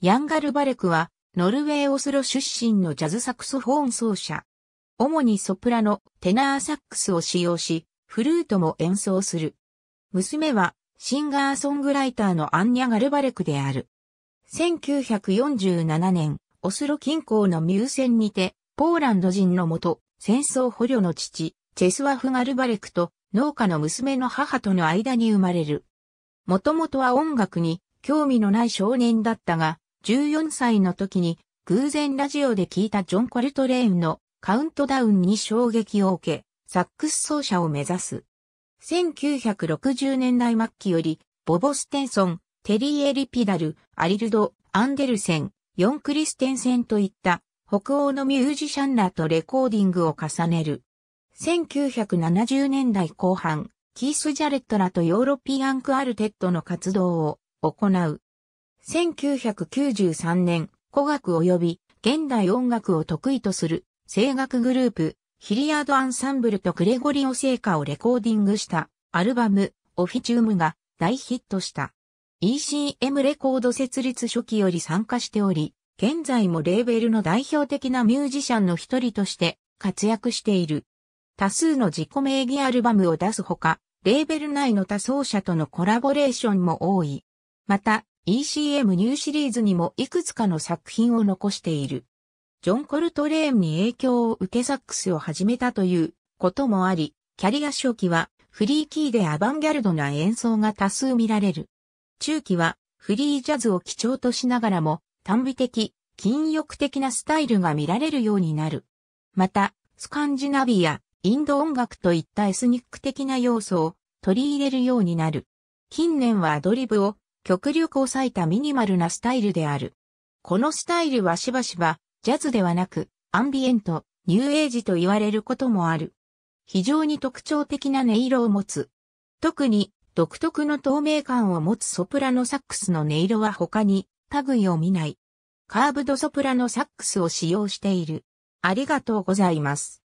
ヤンガルバレクは、ノルウェーオスロ出身のジャズサクソフォン奏者。主にソプラノ、テナーサックスを使用し、フルートも演奏する。娘は、シンガーソングライターのアンニャ・ガルバレクである。1947年、オスロ近郊のミューセンにて、ポーランド人のもと、戦争捕虜の父、チェスワフ・ガルバレクと農家の娘の母との間に生まれる。もともとは音楽に興味のない少年だったが、14歳の時に偶然ラジオで聞いたジョン・コルトレーンのカウントダウンに衝撃を受け、サックス奏者を目指す。1960年代末期より、ボボ・ステンソン、テリー・エリピダル、アリルド、アンデルセン、ヨン・クリステンセンといった北欧のミュージシャンらとレコーディングを重ねる。1970年代後半、キース・ジャレットらとヨーロピアンク・アルテッドの活動を行う。1993年、古学及び現代音楽を得意とする声楽グループ、ヒリアードアンサンブルとグレゴリオ聖歌をレコーディングしたアルバム、オフィチウムが大ヒットした。ECM レコード設立初期より参加しており、現在もレーベルの代表的なミュージシャンの一人として活躍している。多数の自己名義アルバムを出すほか、レーベル内の多奏者とのコラボレーションも多い。また、ECM ニューシリーズにもいくつかの作品を残している。ジョン・コルトレーンに影響を受けサックスを始めたということもあり、キャリア初期はフリーキーでアバンギャルドな演奏が多数見られる。中期はフリージャズを基調としながらも、単美的、禁欲的なスタイルが見られるようになる。また、スカンジナビア、インド音楽といったエスニック的な要素を取り入れるようになる。近年はアドリブを極力抑えたミニマルなスタイルである。このスタイルはしばしば、ジャズではなく、アンビエント、ニューエイジと言われることもある。非常に特徴的な音色を持つ。特に、独特の透明感を持つソプラノサックスの音色は他に、類を見ない。カーブドソプラノサックスを使用している。ありがとうございます。